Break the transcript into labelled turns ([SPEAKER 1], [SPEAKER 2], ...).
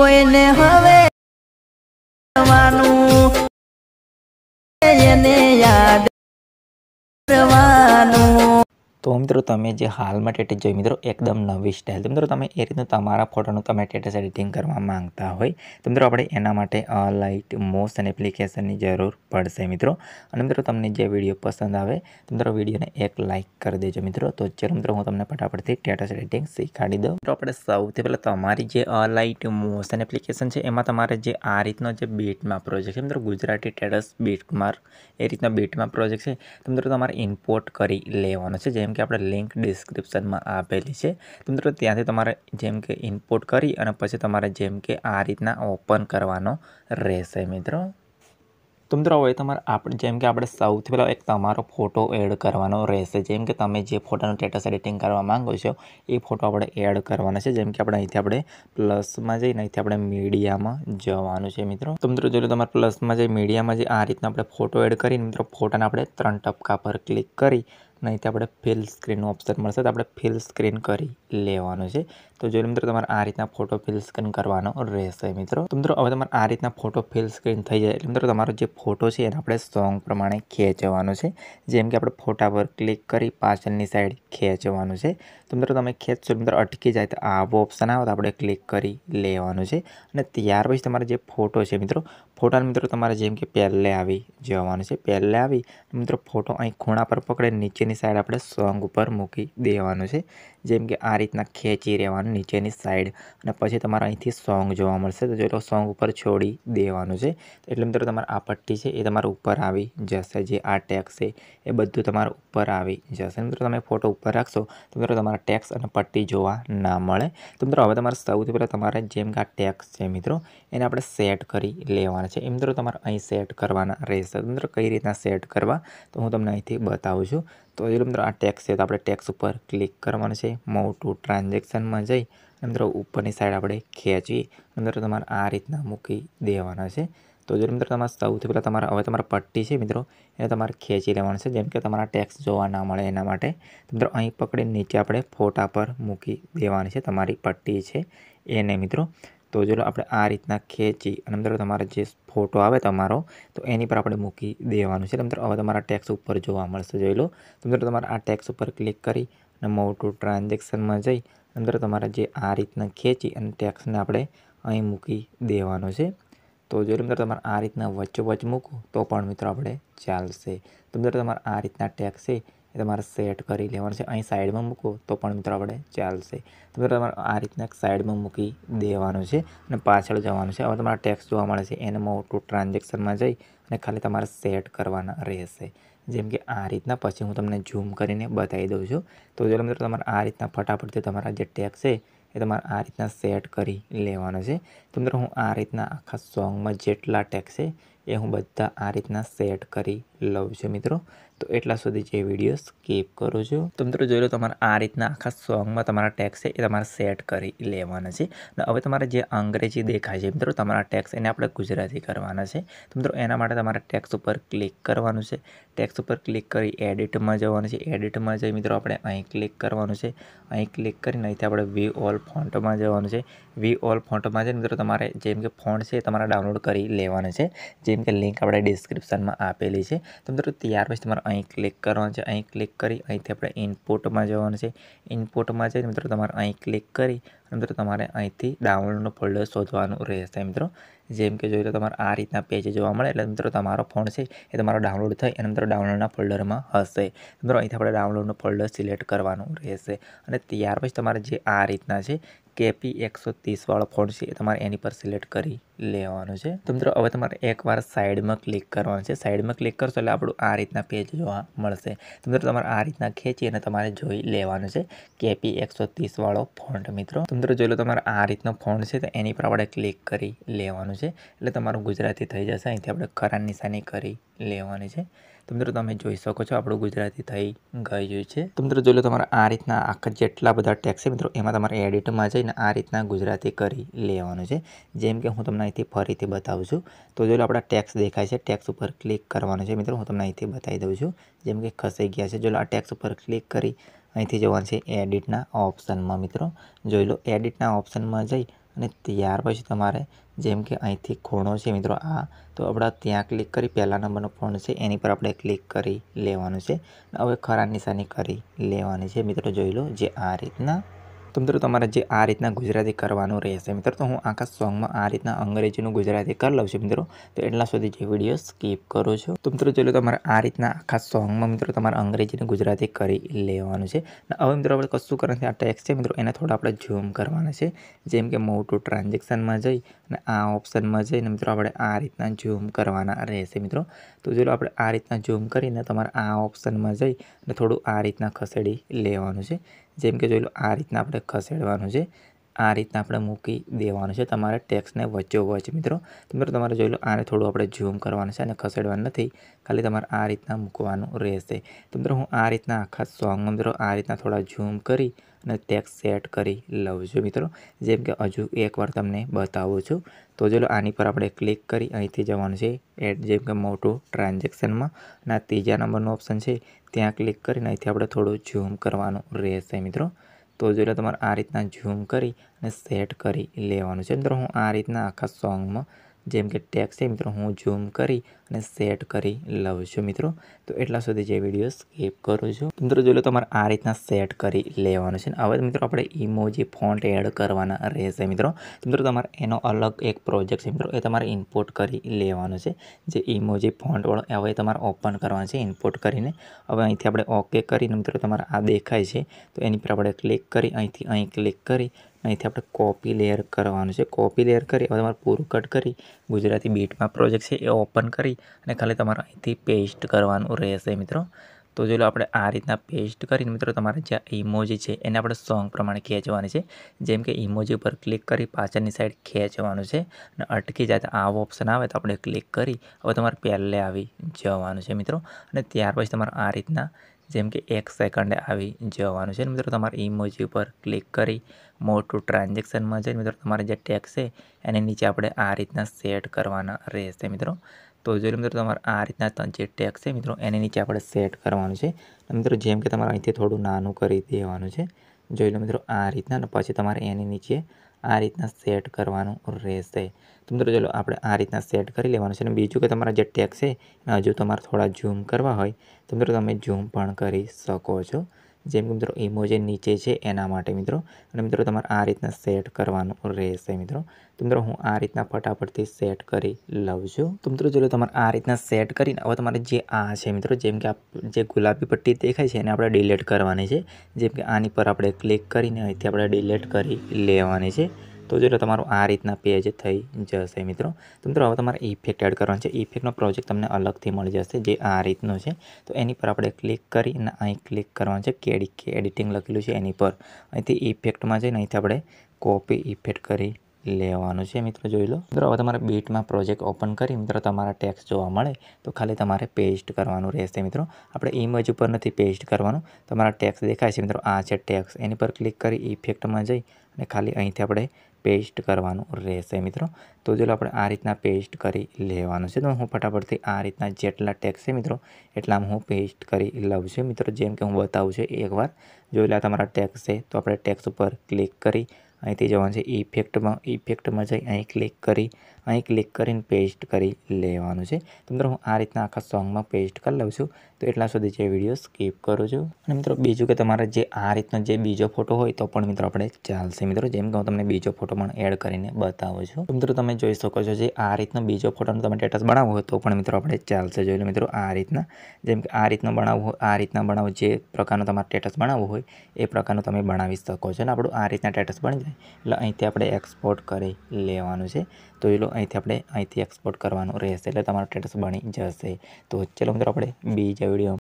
[SPEAKER 1] કોઈને હવે એને યાદ કરવાનું તો મિત્રો તમે જે હાલમાં ટેટસ જોઈ મિત્રો એકદમ નવી સ્ટાઇલ તો મિત્રો તમે એ રીતનું તમારા ફોટોનું તમે ટેટસ એડિટિંગ કરવા માંગતા હોય તો મિત્રો આપણે એના માટે લાઇટ મોસ્ટ અને એપ્લિકેશનની જરૂર પડશે મિત્રો અને મિત્રો તમને જે વિડીયો પસંદ આવે તો મિત્રો વિડીયોને એક લાઇક કરી દેજો મિત્રો તો ચલો મિત્રો હું તમને ફટાફટથી ટેટસ એડિટિંગ શીખવાડી દઉં મિત્રો આપણે સૌથી પહેલાં તમારી જે લાઇટ મોસ્ટ અને એપ્લિકેશન છે એમાં તમારે જે આ રીતનો જે બીટમાં પ્રોજેક્ટ છે મિત્રો ગુજરાતી ટેટસ બીટમાર્ક એ રીતના બીટમાં પ્રોજેક્ટ છે તો મિત્રો તમારે ઇમ્પોર્ટ કરી લેવાનો છે જેમ જેમ કે આપણે લિંક ડિસ્ક્રિપ્શનમાં આપેલી છે તો મિત્રો ત્યાંથી તમારે જેમ કે ઇનપુટ કરી અને પછી તમારે જેમ કે આ રીતના ઓપન કરવાનો રહેશે મિત્રો તો મિત્રો હવે તમારે આપણે જેમ કે આપણે સૌથી પહેલાં એક તમારો ફોટો એડ કરવાનો રહેશે જેમ કે તમે જે ફોટાનું સ્ટેટસ એડિટિંગ કરવા માંગો છો એ ફોટો આપણે એડ કરવાનો છે જેમ કે આપણે અહીંથી આપણે પ્લસમાં જઈને અહીંથી આપણે મીડિયામાં જવાનું છે મિત્રો તો મિત્રો જો તમારે પ્લસમાં જઈ મીડિયામાં જઈ આ રીતના આપણે ફોટો એડ કરીને મિત્રો ફોટાને આપણે ત્રણ ટપકા પર ક્લિક કરી નહીં અહીંથી આપણે ફિલ સ્ક્રીનનું ઓપ્શન મળશે તો આપણે ફિલ સ્ક્રીન કરી લેવાનું છે તો જો મિત્રો તમારે આ રીતના ફોટો ફિલ સ્ક્રીન કરવાનો રહેશે મિત્રો તો મિત્રો હવે તમારે આ રીતના ફોટો ફિલ સ્ક્રીન થઈ જાય એટલે મિત્રો તમારો જે ફોટો છે એને આપણે સોંગ પ્રમાણે ખેંચવાનો છે જેમ કે આપણે ફોટા પર ક્લિક કરી પાછળની સાઈડ ખેંચવાનું છે તો મિત્રો તમે ખેંચશો મિત્રો અટકી જાય તો આવો ઓપ્શન આવે તો આપણે ક્લિક કરી લેવાનું છે અને ત્યાર પછી તમારે જે ફોટો છે મિત્રો ફોટાને મિત્રો તમારે જેમ કે પહેલે આવી જવાનું છે પહેલે આવી મિત્રો ફોટો અહીં ખૂણા પર પકડે નીચેની સાઈડ આપણે સોંગ ઉપર મૂકી દેવાનો છે જેમ કે આ રીતના ખેંચી રહેવાનું નીચેની સાઈડ અને પછી તમારે અહીંથી સોંગ જોવા મળશે તો જો સોંગ ઉપર છોડી દેવાનું છે એટલે મિત્રો તમારે આ પટ્ટી છે એ તમારા ઉપર આવી જશે જે આ ટેક્સ છે એ બધું તમારા ઉપર આવી જશે મિત્રો તમે ફોટો ઉપર રાખશો તો મિત્રો તમારા ટેક્સ અને પટ્ટી જોવા ના મળે તો મિત્રો હવે તમારે સૌથી પહેલાં તમારે જેમ કે આ ટેક્સ છે મિત્રો એને આપણે સેટ કરી લેવાના છે એ મિત્રો તમારે અહીં સેટ કરવાના રહેશે મિત્રો કઈ રીતના સેટ કરવા તો હું તમને અહીંથી બતાવું છું તો હજુ મિત્રો આ ટેક્સ છે તો આપણે ટેક્સ ઉપર ક્લિક કરવાનું છે મૂવ ટુ ટ્રાન્ઝેક્શનમાં જઈ મિત્રો ઉપરની સાઈડ આપણે ખેંચી અંદર તમારે આ રીતના મૂકી દેવાના છે તો જો મિત્રો તમારે સૌથી પહેલાં તમારે હવે તમારા પટ્ટી છે મિત્રો એને તમારે ખેંચી લેવાનું છે જેમ કે તમારા ટેક્સ જોવા ના મળે એના માટે મિત્રો અહીં પકડીને નીચે આપણે ફોટા પર મૂકી દેવાની છે તમારી પટ્ટી છે એને મિત્રો તો જો આપણે આ રીતના ખેંચી અને અંદર તમારે જે ફોટો આવે તમારો તો એની પર આપણે મૂકી દેવાનું છે મિત્રો હવે તમારા ટેક્સ ઉપર જોવા મળશે જોઈ લો તો મિત્રો તમારે આ ટેક્સ ઉપર ક્લિક કરી અને મોટું ટ્રાન્ઝેક્શનમાં જઈ અંદર તમારે જે આ રીતના ખેંચી અને ટેક્સને આપણે અહીં મૂકી દેવાનો છે તો જો અંદર તમારે આ રીતના વચ્ચોવચ મૂકો તો પણ મિત્રો આપણે ચાલશે તો અંદર તમારે આ રીતના ટેક્સ છે એ તમારે સેટ કરી લેવાનું છે અહીં સાઈડમાં મૂકો તો પણ મિત્રો આપણે ચાલશે તો મિત્રો તમારે આ રીતના સાઈડમાં મૂકી દેવાનું છે અને પાછળ જવાનું છે હવે તમારા ટેક્સ જોવા મળે છે એને મોટું ટ્રાન્ઝેક્શનમાં જઈ અને ખાલી તમારે સેટ કરવાના રહેશે જેમ કે આ રીતના પછી હું તમને ઝૂમ કરીને બતાવી દઉં છું તો ચાલો મિત્રો તમારે આ રીતના ફટાફટથી તમારા જે ટેક્સ છે એ તમારે આ રીતના સેટ કરી લેવાનો છે તો મિત્રો હું આ રીતના આખા સોંગમાં જેટલા ટેક્સ છે એ હું બધા આ રીતના સેટ કરી લઉં છું મિત્રો તો એટલા સુધી જે વિડીયો સ્કીપ કરું છું તો મિત્રો જોઈ લો તમારે આ રીતના આખા સોંગમાં તમારા ટેક્સ છે એ તમારે સેટ કરી લેવાના છે અને હવે તમારે જે અંગ્રેજી દેખાય છે મિત્રો તમારા ટેક્સ એને આપણે ગુજરાતી કરવાના છે તો મિત્રો એના માટે તમારે ટેક્સ ઉપર ક્લિક કરવાનું છે ટેક્સ ઉપર ક્લિક કરી એડિટમાં જવાનું છે એડિટમાં જઈ મિત્રો આપણે અહીં ક્લિક કરવાનું છે અહીં ક્લિક કરીને અહીંથી આપણે વી ઓલ ફોન્ટમાં જવાનું છે વી ઓલ ફોન્ટમાં જઈને મિત્રો તમારે જેમ કે ફોન્ટ છે તમારે ડાઉનલોડ કરી લેવાનું છે જેમ કેમ કે લિંક આપણે ડિસ્ક્રિપ્શનમાં આપેલી છે તો મિત્રો ત્યાર પછી તમારે અહીં ક્લિક કરવાનું છે અહીં ક્લિક કરી અહીંથી આપણે ઇનપુટમાં જવાનું છે ઇનપુટમાં જઈને મિત્રો તમારે અહીં ક્લિક કરી મિત્રો તમારે અહીંથી ડાઉનલોડનું ફોલ્ડર શોધવાનું રહેશે મિત્રો જેમ કે જોઈ લો તમારે આ રીતના પેજ જોવા મળે એટલે મિત્રો તમારો ફોન છે એ તમારો ડાઉનલોડ થાય અને મિત્રો ડાઉનલોડના ફોલ્ડરમાં હશે મિત્રો અહીંથી આપણે ડાઉનલોડનો ફોલ્ડર સિલેક્ટ કરવાનું રહેશે અને ત્યાર પછી તમારે જે આ રીતના છે કેપી એકસો ત્રીસવાળો ફોન્ટ છે તમારે એની પર સિલેક્ટ કરી લેવાનું છે તો મિત્રો હવે તમારે એકવાર સાઈડમાં ક્લિક કરવાનું છે સાઈડમાં ક્લિક કરશો એટલે આપણું આ રીતના પેજ જોવા મળશે તો મિત્રો તમારે આ રીતના ખેંચી અને તમારે જોઈ લેવાનું છે કેપી એકસો ત્રીસવાળો ફોન્ટ મિત્રો તો મિત્રો જોઈ લો તમારે આ રીતનો ફોન છે તો એની પર આપણે ક્લિક કરી લેવાનું છે એટલે તમારું ગુજરાતી થઈ જશે અહીંથી આપણે ખરા નિશાની કરી લેવાની છે તો મિત્રો તમે જોઈ શકો છો આપણું ગુજરાતી થઈ ગયું છે તો મિત્રો જોઈ લો તમારે આ રીતના આખા જેટલા બધા ટેક્સ છે મિત્રો એમાં તમારે એડિટમાં જઈને આ રીતના ગુજરાતી કરી લેવાનું છે જેમ કે હું તમને અહીંથી ફરીથી બતાવું છું તો જોઈ લો આપણા ટેક્સ દેખાય છે ટેક્સ ઉપર ક્લિક કરવાનું છે મિત્રો હું તમને અહીંથી બતાવી દઉં છું જેમ કે ખસાઈ ગયા છે જો આ ટેક્સ ઉપર ક્લિક કરી અહીંથી જવાનું છે એડિટના ઓપ્શનમાં મિત્રો જોઈ લો એડિટના ઓપ્શનમાં જઈ અને ત્યાર પછી તમારે જેમ કે અહીંથી ખૂણો છે મિત્રો આ તો આપણા ત્યાં ક્લિક કરી પહેલાં નંબરનો ફોન છે એની પર આપણે ક્લિક કરી લેવાનું છે હવે ખરા નિશાની કરી લેવાની છે મિત્રો જોઈ લો જે આ રીતના તો મિત્રો તમારે જે આ રીતના ગુજરાતી કરવાનું રહેશે મિત્રો તો હું આખા સોંગમાં આ રીતના અંગ્રેજીનું ગુજરાતી કરી લઉં છું મિત્રો તો એટલા સુધી જે વિડીયો સ્કીપ કરું છું તો મિત્રો ચલો તમારે આ રીતના આખા સોંગમાં મિત્રો તમારે અંગ્રેજીનું ગુજરાતી કરી લેવાનું છે હવે મિત્રો આપણે કશું કરવાથી આ ટેક્સ છે મિત્રો એને થોડો આપણે ઝૂમ કરવાના છે જેમ કે મોટું ટ્રાન્ઝેક્શનમાં જઈ અને આ ઓપ્શનમાં જઈને મિત્રો આપણે આ રીતના ઝૂમ કરવાના રહેશે મિત્રો તો ચલો આપણે આ રીતના ઝૂમ કરીને તમારે આ ઓપ્શનમાં જઈ અને થોડું આ રીતના ખસેડી લેવાનું છે જેમ કે જોઈ લો આ રીતના આપણે ખસેડવાનું છે આ રીતના આપણે મૂકી દેવાનું છે તમારે ટેક્સને વચ્ચે મિત્રો તો મિત્રો તમારે જોઈ લો આને થોડું આપણે ઝૂમ કરવાનું છે અને ખસેડવાનું નથી ખાલી તમારે આ રીતના મૂકવાનું રહેશે તો મિત્રો હું આ રીતના આખા સોંગ મિત્રો આ રીતના થોડા ઝૂમ કરી અને ટેક્સ સેટ કરી લઉં છું મિત્રો જેમ કે હજુ એકવાર તમને બતાવું છું તો ચલો આની પર આપણે ક્લિક કરી અહીંથી જવાનું છે એડ જેમ કે મોટું ટ્રાન્ઝેક્શનમાં અને ત્રીજા નંબરનું ઓપ્શન છે ત્યાં ક્લિક કરીને અહીંથી આપણે થોડું ઝૂમ કરવાનું રહેશે મિત્રો તો જોઈ લો તમારે આ રીતના ઝૂમ કરી અને સેટ કરી લેવાનું છે મિત્રો હું આ રીતના આખા સોંગમાં જેમ કે ટેક્સ છે મિત્રો હું ઝૂમ કરી અને સેટ કરી લઉં છું મિત્રો તો એટલા સુધી જે વિડીયો સ્કીપ કરું છું મિત્રો જોઈ લો તમારે આ રીતના સેટ કરી લેવાનું છે હવે મિત્રો આપણે ઇમોજી ફોન્ટ એડ કરવાના રહેશે મિત્રો મિત્રો તમારે એનો અલગ એક પ્રોજેક્ટ છે મિત્રો એ તમારે ઇમ્પોર્ટ કરી લેવાનો છે જે ઇમોજી ફોન્ટવાળો હવે તમારે ઓપન કરવાનો છે ઇમ્પોર્ટ કરીને હવે અહીંથી આપણે ઓકે કરીને મિત્રો તમારે આ દેખાય છે તો એની પર આપણે ક્લિક કરી અહીંથી અહીં ક્લિક કરી અહીંથી આપણે કોપી લેયર કરવાનું છે કોપી લેયર કરી હવે તમારે પૂરું કટ કરી ગુજરાતી બીટમાં પ્રોજેક્ટ છે એ ઓપન કરી અને ખાલી તમારે અહીંથી પેસ્ટ કરવાનું રહેશે મિત્રો તો જો આપણે આ રીતના પેસ્ટ કરીને મિત્રો તમારે જે ઇમોજી છે એને આપણે સોંગ પ્રમાણે ખેંચવાની છે જેમ કે ઇમોજી ઉપર ક્લિક કરી પાછળની સાઈડ ખેંચવાનું છે અને અટકી જાય તો આવો ઓપ્શન આવે તો આપણે ક્લિક કરી હવે તમારે પહેલે આવી જવાનું છે મિત્રો અને ત્યાર પછી તમારે આ રીતના જેમ કે એક સેકન્ડે આવી જવાનું છે મિત્રો તમારે ઇમોજી ઉપર ક્લિક કરી મોટું ટ્રાન્ઝેક્શનમાં જઈને મિત્રો તમારે જે ટેક્સ છે એને નીચે આપણે આ રીતના સેટ કરવાના રહેશે મિત્રો તો જોઈ મિત્રો તમારે આ રીતના જે ટેક્સ છે મિત્રો એને નીચે આપણે સેટ કરવાનું છે મિત્રો જેમ કે તમારે અહીંથી થોડું નાનું કરી દેવાનું છે જોઈ લો મિત્રો આ રીતના પછી તમારે એની નીચે આ રીતના સેટ કરવાનું રહેશે તો મિત્રો ચલો આપણે આ રીતના સેટ કરી લેવાનું છે અને બીજું કે તમારા જે ટેક્સ છે એને હજુ તમારે થોડા ઝૂમ કરવા હોય તો મિત્રો તમે ઝૂમ પણ કરી શકો છો જેમ કે મિત્રો જે નીચે છે એના માટે મિત્રો અને મિત્રો તમારે આ રીતના સેટ કરવાનું રહેશે મિત્રો તો મિત્રો હું આ રીતના ફટાફટથી સેટ કરી લઉં છું તો મિત્રો જો તમારે આ રીતના સેટ કરીને હવે તમારે જે આ છે મિત્રો જેમ કે જે ગુલાબી પટ્ટી દેખાય છે એને આપણે ડિલેટ કરવાની છે જેમ કે આની પર આપણે ક્લિક કરીને અહીંથી આપણે ડિલેટ કરી લેવાની છે તો જો તમારું આ રીતના પેજ થઈ જશે મિત્રો તો મિત્રો હવે તમારે ઇફેક્ટ એડ કરવાનો છે ઇફેક્ટનો પ્રોજેક્ટ તમને અલગથી મળી જશે જે આ રીતનો છે તો એની પર આપણે ક્લિક કરી અને અહીં ક્લિક કરવાનું છે કેડી કે એડિટિંગ લખેલું છે એની પર અહીંથી ઇફેક્ટમાં જઈને અહીંથી આપણે કોપી ઇફેક્ટ કરી લેવાનું છે મિત્રો જોઈ લો મિત્રો હવે તમારે બીટમાં પ્રોજેક્ટ ઓપન કરી મિત્રો તમારા ટેક્સ જોવા મળે તો ખાલી તમારે પેસ્ટ કરવાનું રહેશે મિત્રો આપણે ઇમેજ ઉપર નથી પેસ્ટ કરવાનું તમારા ટેક્સ દેખાય છે મિત્રો આ છે ટેક્સ એની પર ક્લિક કરી ઇફેક્ટમાં જઈ ને ખાલી અહીંથી આપણે પેસ્ટ કરવાનું રહેશે મિત્રો તો જો આપણે આ રીતના પેસ્ટ કરી લેવાનું છે તો હું ફટાફટથી આ રીતના જેટલા ટેક્સ છે મિત્રો એટલા હું પેસ્ટ કરી લઉં છું મિત્રો જેમ કે હું બતાવું છું એકવાર જો એટલે તમારા ટેક્સ છે તો આપણે ટેક્સ ઉપર ક્લિક કરી અહીંથી જવાનું છે ઇફેક્ટમાં ઇફેક્ટમાં જઈ અહીં ક્લિક કરી અહીં ક્લિક કરીને પેસ્ટ કરી લેવાનું છે તો મિત્રો હું આ રીતના આખા સોંગમાં પેસ્ટ કરી લઉં છું તો એટલા સુધી જે વિડીયો સ્કીપ કરું છું અને મિત્રો બીજું કે તમારે જે આ રીતનો જે બીજો ફોટો હોય તો પણ મિત્રો આપણે ચાલશે મિત્રો જેમ કે હું તમને બીજો ફોટો પણ એડ કરીને બતાવું છું તો મિત્રો તમે જોઈ શકો છો જે આ રીતનો બીજો ફોટોનો તમે સ્ટેટસ બનાવો હોય તો પણ મિત્રો આપણે ચાલશે જોઈ લો મિત્રો આ રીતના જેમ કે આ રીતનો બનાવવો હોય આ રીતના બનાવો જે પ્રકારનો તમારે સ્ટેટસ બનાવવો હોય એ પ્રકારનો તમે બનાવી શકો છો અને આપણું આ રીતના સ્ટેટસ બની જાય એટલે અહીંથી આપણે એક્સપોર્ટ કરી લેવાનું છે તો એ લો અહીંથી આપણે અહીંથી એક્સપોર્ટ કરવાનું રહેશે એટલે તમારો સ્ટેટસ બની જશે તો ચલો મિત્રો આપણે બીજા video